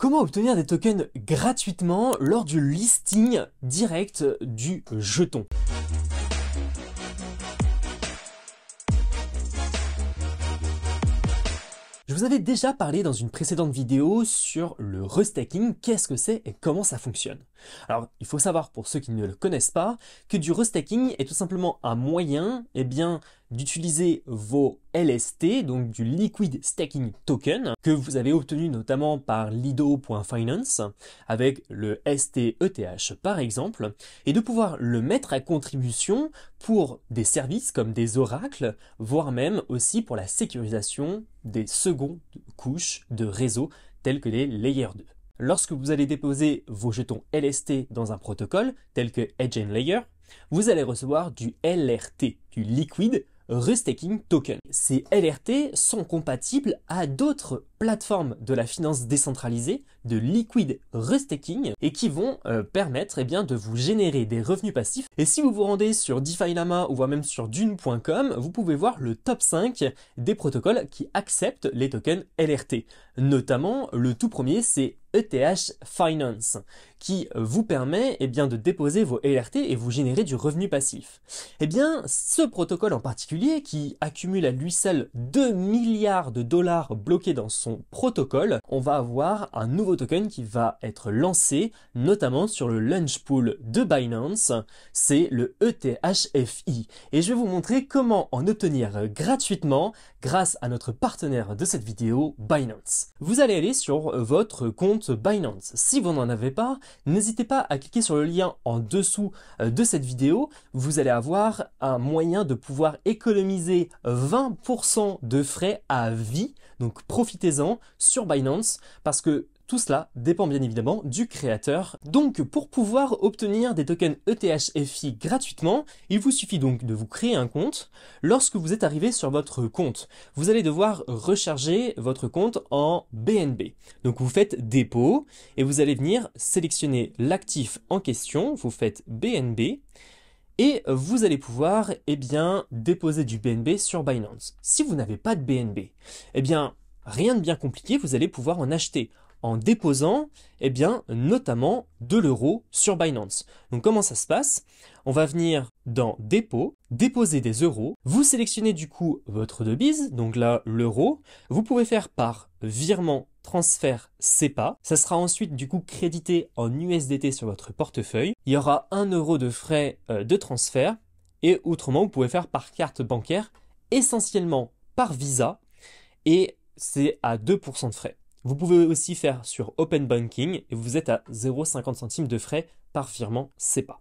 Comment obtenir des tokens gratuitement lors du listing direct du jeton Je vous avais déjà parlé dans une précédente vidéo sur le restacking, qu'est-ce que c'est et comment ça fonctionne. Alors, il faut savoir pour ceux qui ne le connaissent pas que du restacking est tout simplement un moyen, eh bien, d'utiliser vos LST, donc du Liquid Staking Token, que vous avez obtenu notamment par lido.finance, avec le STETH par exemple, et de pouvoir le mettre à contribution pour des services comme des oracles, voire même aussi pour la sécurisation des secondes couches de réseaux tels que les Layer 2 lorsque vous allez déposer vos jetons LST dans un protocole, tel que Edge Layer, vous allez recevoir du LRT, du Liquid Restaking Token. Ces LRT sont compatibles à d'autres plateformes de la finance décentralisée, de Liquid Restaking, et qui vont euh, permettre eh bien, de vous générer des revenus passifs. Et si vous vous rendez sur DeFi ou voire même sur Dune.com, vous pouvez voir le top 5 des protocoles qui acceptent les tokens LRT. Notamment, le tout premier, c'est ETH Finance, qui vous permet et eh bien, de déposer vos LRT et vous générer du revenu passif. Eh bien, ce protocole en particulier, qui accumule à lui seul 2 milliards de dollars bloqués dans son protocole, on va avoir un nouveau token qui va être lancé, notamment sur le lunch pool de Binance, c'est le ETHFI. Et je vais vous montrer comment en obtenir gratuitement grâce à notre partenaire de cette vidéo, Binance. Vous allez aller sur euh, votre compte Binance. Si vous n'en avez pas, n'hésitez pas à cliquer sur le lien en dessous euh, de cette vidéo. Vous allez avoir un moyen de pouvoir économiser 20% de frais à vie. Donc profitez-en sur Binance parce que tout cela dépend bien évidemment du créateur. Donc pour pouvoir obtenir des tokens ETHFI gratuitement, il vous suffit donc de vous créer un compte. Lorsque vous êtes arrivé sur votre compte, vous allez devoir recharger votre compte en BNB. Donc vous faites dépôt et vous allez venir sélectionner l'actif en question, vous faites BNB et vous allez pouvoir eh bien, déposer du BNB sur Binance. Si vous n'avez pas de BNB, eh bien rien de bien compliqué, vous allez pouvoir en acheter en déposant, eh bien, notamment de l'euro sur Binance. Donc comment ça se passe On va venir dans dépôt, déposer des euros, vous sélectionnez du coup votre devise, donc là l'euro, vous pouvez faire par virement transfert SEPA, ça sera ensuite du coup crédité en USDT sur votre portefeuille, il y aura 1 euro de frais euh, de transfert, et autrement vous pouvez faire par carte bancaire, essentiellement par Visa, et c'est à 2% de frais. Vous pouvez aussi faire sur Open Banking et vous êtes à 0,50 centimes de frais par virement SEPA.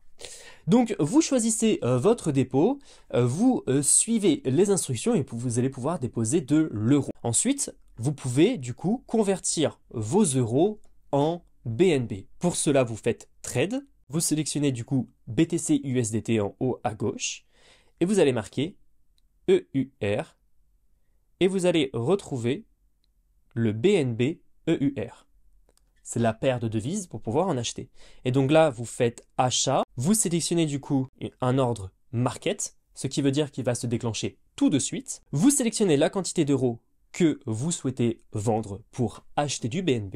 Donc vous choisissez euh, votre dépôt, euh, vous euh, suivez les instructions et vous allez pouvoir déposer de l'euro. Ensuite, vous pouvez du coup convertir vos euros en BNB. Pour cela, vous faites Trade, vous sélectionnez du coup BTC USDT en haut à gauche et vous allez marquer EUR et vous allez retrouver le BNB EUR. C'est la paire de devises pour pouvoir en acheter. Et donc là, vous faites achat, vous sélectionnez du coup un ordre market, ce qui veut dire qu'il va se déclencher tout de suite. Vous sélectionnez la quantité d'euros que vous souhaitez vendre pour acheter du BNB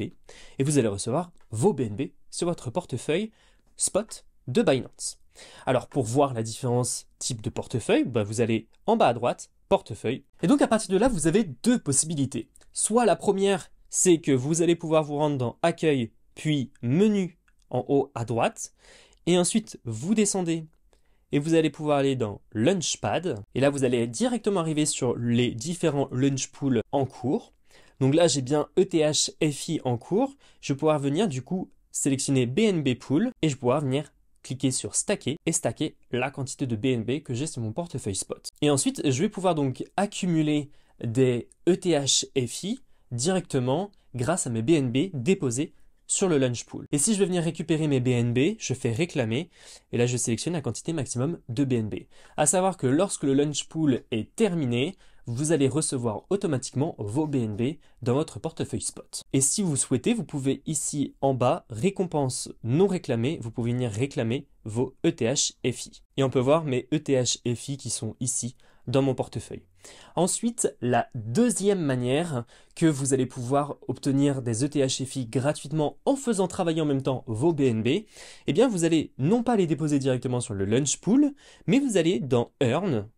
et vous allez recevoir vos BNB sur votre portefeuille spot de Binance. Alors pour voir la différence type de portefeuille, bah, vous allez en bas à droite, portefeuille. Et donc à partir de là, vous avez deux possibilités. Soit la première, c'est que vous allez pouvoir vous rendre dans Accueil, puis Menu en haut à droite, et ensuite vous descendez et vous allez pouvoir aller dans Launchpad, et là vous allez directement arriver sur les différents launch en cours. Donc là j'ai bien ETH FI en cours, je vais pouvoir venir du coup sélectionner BNB Pool, et je vais pouvoir venir cliquer sur stacker et stacker la quantité de BNB que j'ai sur mon portefeuille spot. Et ensuite, je vais pouvoir donc accumuler des eth directement grâce à mes BNB déposés sur le launch pool. Et si je veux venir récupérer mes BNB, je fais réclamer et là je sélectionne la quantité maximum de BNB. À savoir que lorsque le launch pool est terminé, vous allez recevoir automatiquement vos BNB dans votre portefeuille spot. Et si vous souhaitez, vous pouvez ici en bas, récompense non réclamée, vous pouvez venir réclamer vos ETH FI. Et on peut voir mes ETH FI qui sont ici dans mon portefeuille. Ensuite, la deuxième manière que vous allez pouvoir obtenir des ETH FI gratuitement en faisant travailler en même temps vos BNB, eh bien vous allez non pas les déposer directement sur le Lunch Pool, mais vous allez dans Earn,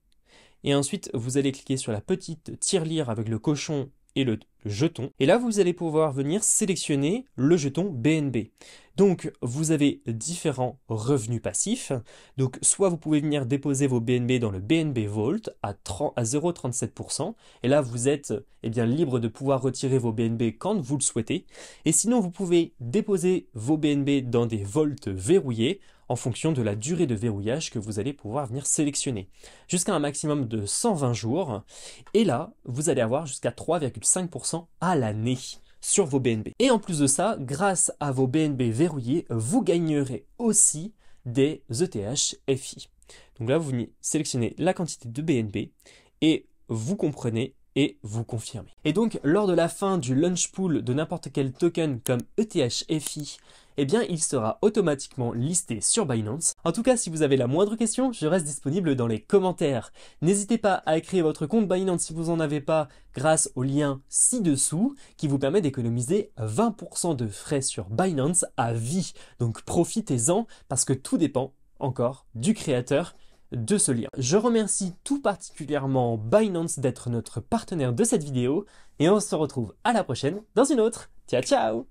et ensuite, vous allez cliquer sur la petite tirelire avec le cochon et le jetons. Et là, vous allez pouvoir venir sélectionner le jeton BNB. Donc, vous avez différents revenus passifs. Donc, soit vous pouvez venir déposer vos BNB dans le BNB Vault à, 0,37%. Et là, vous êtes eh bien, libre de pouvoir retirer vos BNB quand vous le souhaitez. Et sinon, vous pouvez déposer vos BNB dans des vaults verrouillés en fonction de la durée de verrouillage que vous allez pouvoir venir sélectionner, jusqu'à un maximum de 120 jours. Et là, vous allez avoir jusqu'à 3,5% à l'année sur vos BNB. Et en plus de ça, grâce à vos BNB verrouillés, vous gagnerez aussi des ETH FI. Donc là, vous venez sélectionner la quantité de BNB et vous comprenez et vous confirmez. Et donc, lors de la fin du launch pool de n'importe quel token comme ETH FI eh bien il sera automatiquement listé sur Binance. En tout cas, si vous avez la moindre question, je reste disponible dans les commentaires. N'hésitez pas à créer votre compte Binance si vous n'en avez pas grâce au lien ci-dessous qui vous permet d'économiser 20% de frais sur Binance à vie. Donc profitez-en parce que tout dépend encore du créateur de ce lien. Je remercie tout particulièrement Binance d'être notre partenaire de cette vidéo et on se retrouve à la prochaine dans une autre. Ciao ciao